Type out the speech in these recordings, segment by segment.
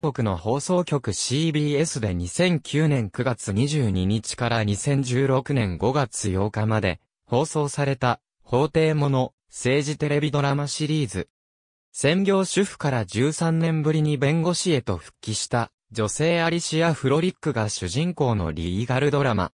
国の放送局 CBS で2009年9月22日から2016年5月8日まで放送された法廷もの政治テレビドラマシリーズ。専業主婦から13年ぶりに弁護士へと復帰した女性アリシア・フロリックが主人公のリーガルドラマ。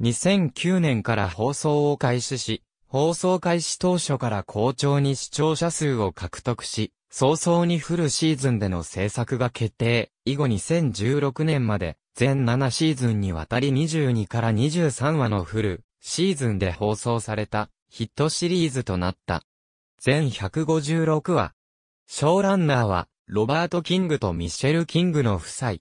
2009年から放送を開始し、放送開始当初から好調に視聴者数を獲得し、早々にフルシーズンでの制作が決定、以後2016年まで、全7シーズンにわたり22から23話のフルシーズンで放送されたヒットシリーズとなった。全156話。ショーランナーはロバート・キングとミシェル・キングの夫妻。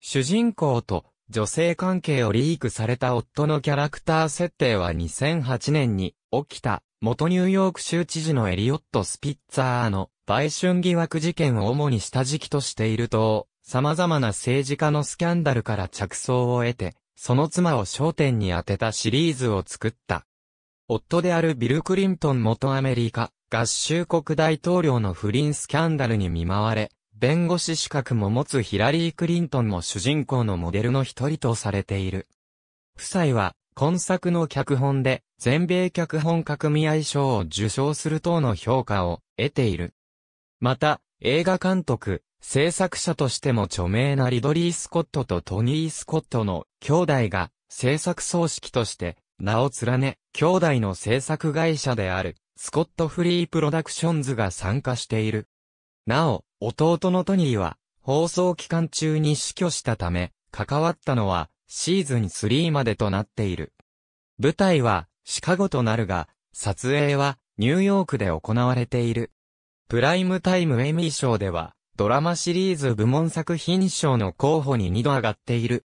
主人公と女性関係をリークされた夫のキャラクター設定は2008年に起きた元ニューヨーク州知事のエリオット・スピッツァーの売春疑惑事件を主に下敷きとしていると、様々な政治家のスキャンダルから着想を得て、その妻を焦点に当てたシリーズを作った。夫であるビル・クリントン元アメリカ、合衆国大統領の不倫スキャンダルに見舞われ、弁護士資格も持つヒラリー・クリントンも主人公のモデルの一人とされている。夫妻は、今作の脚本で、全米脚本家組合賞を受賞する等の評価を得ている。また、映画監督、制作者としても著名なリドリー・スコットとトニー・スコットの兄弟が制作葬式として名を連ね、兄弟の制作会社であるスコット・フリー・プロダクションズが参加している。なお、弟のトニーは放送期間中に死去したため、関わったのはシーズン3までとなっている。舞台はシカゴとなるが、撮影はニューヨークで行われている。プライムタイムエミー賞では、ドラマシリーズ部門作品賞の候補に2度上がっている。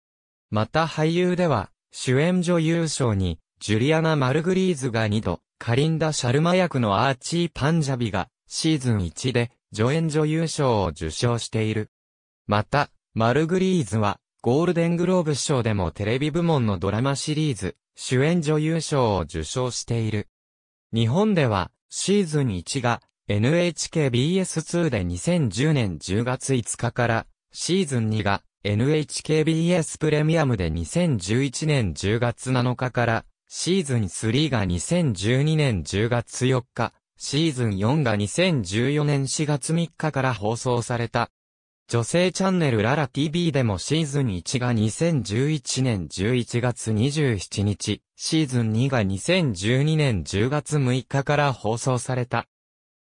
また俳優では、主演女優賞に、ジュリアナ・マルグリーズが2度、カリンダ・シャルマ役のアーチー・パンジャビが、シーズン1で、助演女優賞を受賞している。また、マルグリーズは、ゴールデングローブ賞でもテレビ部門のドラマシリーズ、主演女優賞を受賞している。日本では、シーズン1が、NHKBS2 で2010年10月5日からシーズン2が NHKBS プレミアムで2011年10月7日からシーズン3が2012年10月4日、シーズン4が2014年4月3日から放送された。女性チャンネルララ TV でもシーズン1が2011年11月27日、シーズン2が2012年10月6日から放送された。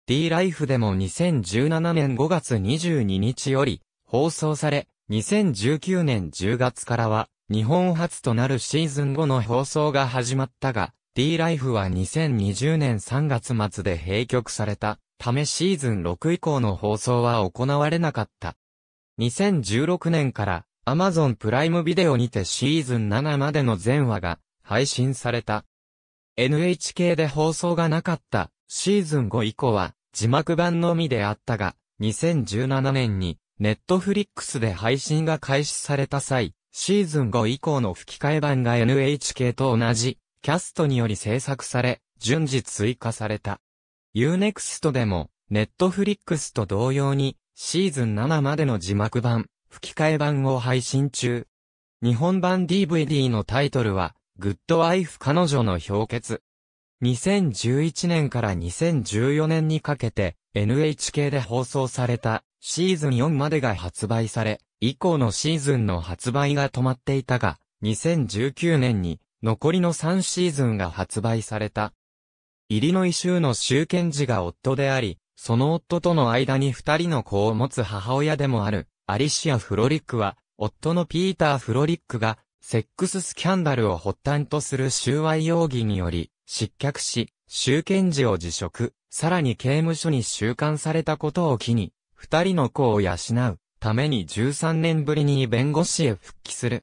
D ライフでも2017年5月22日より放送され、2019年10月からは日本初となるシーズン後の放送が始まったが、D ライフは2020年3月末で閉局されたためシーズン6以降の放送は行われなかった。2016年から Amazon プライムビデオにてシーズン7までの全話が配信された。NHK で放送がなかったシーズン5以降は字幕版のみであったが、2017年に、ネットフリックスで配信が開始された際、シーズン5以降の吹き替え版が NHK と同じ、キャストにより制作され、順次追加された。Unext でも、ネットフリックスと同様に、シーズン7までの字幕版、吹き替え版を配信中。日本版 DVD のタイトルは、グッドワイフ彼女の氷結。2011年から2014年にかけて NHK で放送されたシーズン4までが発売され、以降のシーズンの発売が止まっていたが、2019年に残りの3シーズンが発売された。イリノイ州の州県時が夫であり、その夫との間に二人の子を持つ母親でもある、アリシア・フロリックは、夫のピーター・フロリックが、セックススキャンダルを発端とする収賄容疑により、失脚し、集権時を辞職、さらに刑務所に収監されたことを機に、二人の子を養うために13年ぶりに弁護士へ復帰する。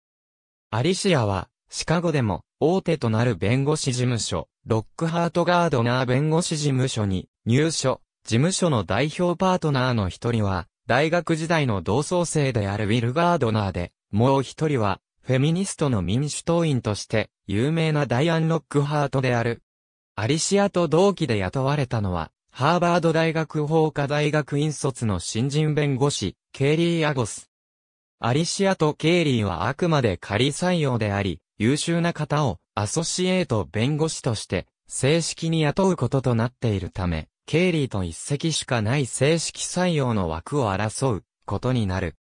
アリシアは、シカゴでも大手となる弁護士事務所、ロックハートガードナー弁護士事務所に入所、事務所の代表パートナーの一人は、大学時代の同窓生であるウィル・ガードナーで、もう一人は、フェミニストの民主党員として、有名なダイアン・ロックハートである。アリシアと同期で雇われたのは、ハーバード大学法科大学院卒の新人弁護士、ケイリー・アゴス。アリシアとケイリーはあくまで仮採用であり、優秀な方をアソシエイト弁護士として正式に雇うこととなっているため、ケイリーと一席しかない正式採用の枠を争うことになる。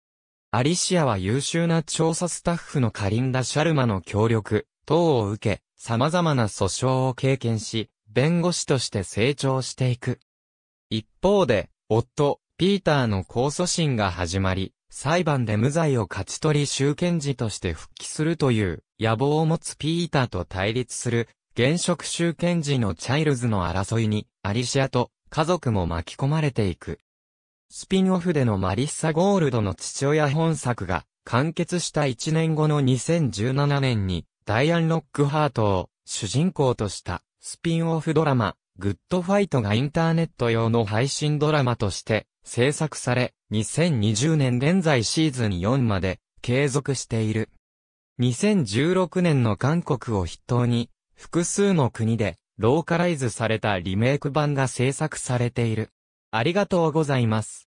アリシアは優秀な調査スタッフのカリンダ・シャルマの協力、等を受け、様々な訴訟を経験し、弁護士として成長していく。一方で、夫、ピーターの控訴審が始まり、裁判で無罪を勝ち取り集権時として復帰するという野望を持つピーターと対立する現職集権時のチャイルズの争いにアリシアと家族も巻き込まれていく。スピンオフでのマリッサ・ゴールドの父親本作が完結した1年後の2017年にダイアン・ロックハートを主人公としたスピンオフドラマ、グッドファイトがインターネット用の配信ドラマとして制作され、2020年現在シーズン4まで継続している。2016年の韓国を筆頭に、複数の国でローカライズされたリメイク版が制作されている。ありがとうございます。